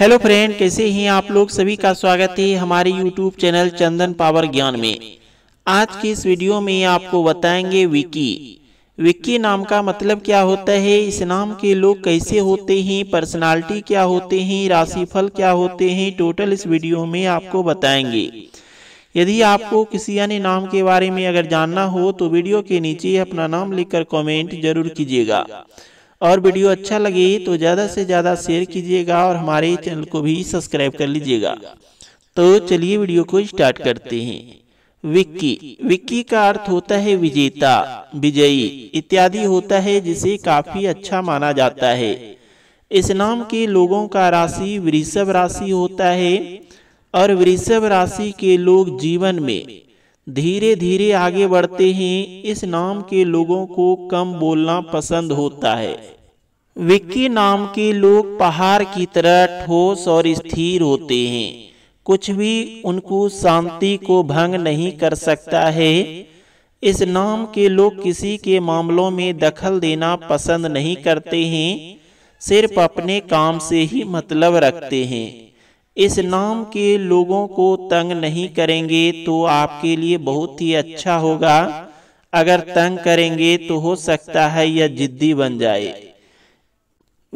hello friend कैसे हैं आप लोग सभी का स्वागत है हमारे यूट्यूब चैनल चंदन पावर ज्ञान में आज की इस वीडियो में आपको बताएंगे विकी विक्की नाम का मतलब क्या होता है इस नाम के लोग कैसे होते हैं पर्सनालिटी क्या होते हैं राशिफल क्या होते हैं टोटल इस वीडियो में आपको बताएंगे यदि आपको किसी अन्य नाम के बारे में अगर जानना हो तो वीडियो के नीचे अपना नाम लिखकर कमेंट जरूर कीजिएगा और वीडियो अच्छा लगे तो ज़्यादा से ज़्यादा शेयर कीजिएगा और हमारे चैनल को भी सब्सक्राइब कर लीजिएगा तो चलिए वीडियो को स्टार्ट करते हैं विक्की विक्की का अर्थ होता है विजेता विजयी इत्यादि होता है जिसे काफी अच्छा माना जाता है इस नाम के लोगों का राशि वृषभ राशि होता है और वृषभ राशि के लोग जीवन में धीरे धीरे आगे बढ़ते ही इस नाम के लोगों को कम बोलना पसंद होता है विक्की नाम के लोग पहाड़ की तरह ठोस और स्थिर होते हैं कुछ भी उनको शांति को भंग नहीं कर सकता है इस नाम के लोग किसी के मामलों में दखल देना पसंद नहीं करते हैं सिर्फ अपने काम से ही मतलब रखते हैं इस नाम के लोगों को तंग नहीं करेंगे तो आपके लिए बहुत ही अच्छा होगा अगर तंग करेंगे तो हो सकता है यह जिद्दी बन जाए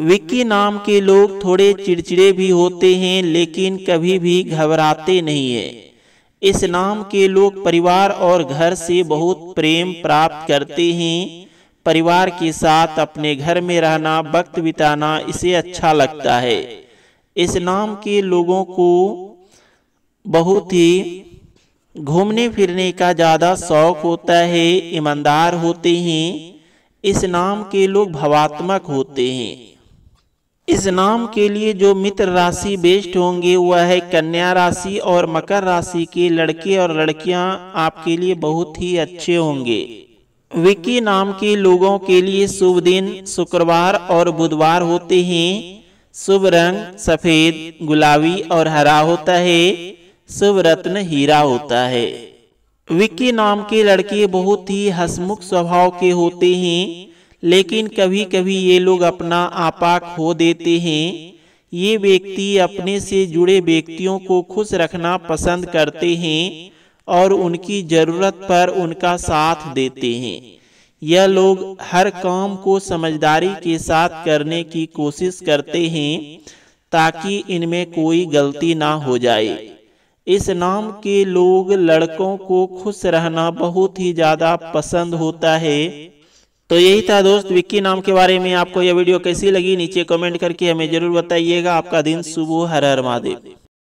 विक्की नाम के लोग थोड़े चिड़चिड़े भी होते हैं लेकिन कभी भी घबराते नहीं है इस नाम के लोग परिवार और घर से बहुत प्रेम प्राप्त करते हैं परिवार के साथ अपने घर में रहना वक्त बिताना इसे अच्छा लगता है इस्लाम के लोगों को बहुत ही घूमने फिरने का ज़्यादा शौक होता है ईमानदार होते हैं इस्लाम के लोग भावात्मक होते हैं नाम के लिए जो मित्र राशि बेस्ट होंगे वह है कन्या राशि और मकर राशि के लड़के और लड़कियां आपके लिए बहुत ही अच्छे होंगे विकी नाम के लोगों के लिए शुभ दिन शुक्रवार और बुधवार होते हैं शुभ रंग सफेद गुलाबी और हरा होता है शुभ रत्न हीरा होता है विक्की नाम के लड़के बहुत ही हसमुख स्वभाव के होते हैं लेकिन कभी कभी ये लोग अपना आपा खो देते हैं ये व्यक्ति अपने से जुड़े व्यक्तियों को खुश रखना पसंद करते हैं और उनकी ज़रूरत पर उनका साथ देते हैं यह लोग हर काम को समझदारी के साथ करने की कोशिश करते हैं ताकि इनमें कोई गलती ना हो जाए इस नाम के लोग लड़कों को खुश रहना बहुत ही ज़्यादा पसंद होता है तो यही था दोस्त विक्की नाम के बारे में आपको यह वीडियो कैसी लगी नीचे कमेंट करके हमें ज़रूर बताइएगा आपका दिन सुबह हर हर महादेव